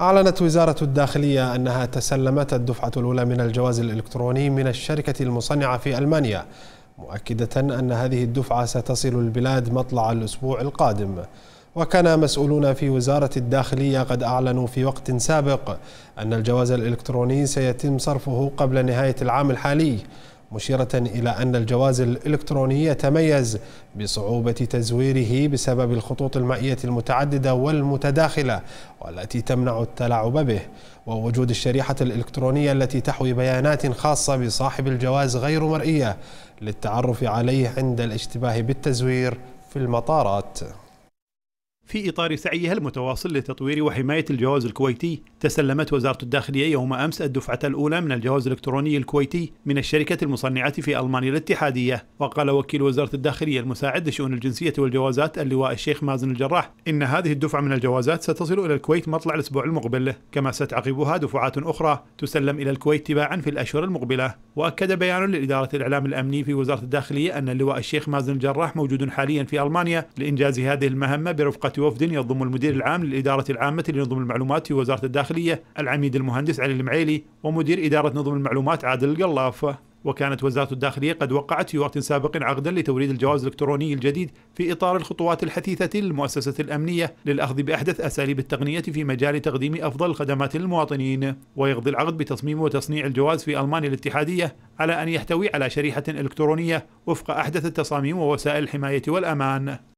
أعلنت وزارة الداخلية أنها تسلمت الدفعة الأولى من الجواز الإلكتروني من الشركة المصنعة في ألمانيا مؤكدة أن هذه الدفعة ستصل البلاد مطلع الأسبوع القادم وكان مسؤولون في وزارة الداخلية قد أعلنوا في وقت سابق أن الجواز الإلكتروني سيتم صرفه قبل نهاية العام الحالي مشيرة إلى أن الجواز الإلكتروني يتميز بصعوبة تزويره بسبب الخطوط المائية المتعددة والمتداخلة والتي تمنع التلاعب به ووجود الشريحة الإلكترونية التي تحوي بيانات خاصة بصاحب الجواز غير مرئية للتعرف عليه عند الاشتباه بالتزوير في المطارات في إطار سعيها المتواصل لتطوير وحماية الجواز الكويتي تسلمت وزارة الداخلية يوم أمس الدفعة الأولى من الجواز الإلكتروني الكويتي من الشركة المصنعة في ألمانيا الاتحادية وقال وكيل وزارة الداخلية المساعد لشؤون الجنسية والجوازات اللواء الشيخ مازن الجراح إن هذه الدفعة من الجوازات ستصل إلى الكويت مطلع الأسبوع المقبل كما ستعقبها دفعات أخرى تسلم إلى الكويت تباعا في الأشهر المقبلة وأكد بيان لإدارة الإعلام الأمني في وزارة الداخلية أن اللواء الشيخ مازن الجراح موجود حاليا في ألمانيا لإنجاز هذه المهمة برفقة وفد يضم المدير العام للإدارة العامة لنظم المعلومات في وزارة الداخلية العميد المهندس علي المعيلي ومدير إدارة نظم المعلومات عادل القلاف وكانت وزارة الداخلية قد وقعت في وقت سابق عقدا لتوريد الجواز الإلكتروني الجديد في إطار الخطوات الحثيثة للمؤسسة الأمنية للأخذ بأحدث أساليب التقنية في مجال تقديم أفضل الخدمات للمواطنين ويقضي العقد بتصميم وتصنيع الجواز في ألمانيا الاتحادية على أن يحتوي على شريحة إلكترونية وفق أحدث التصاميم ووسائل الحماية والأمان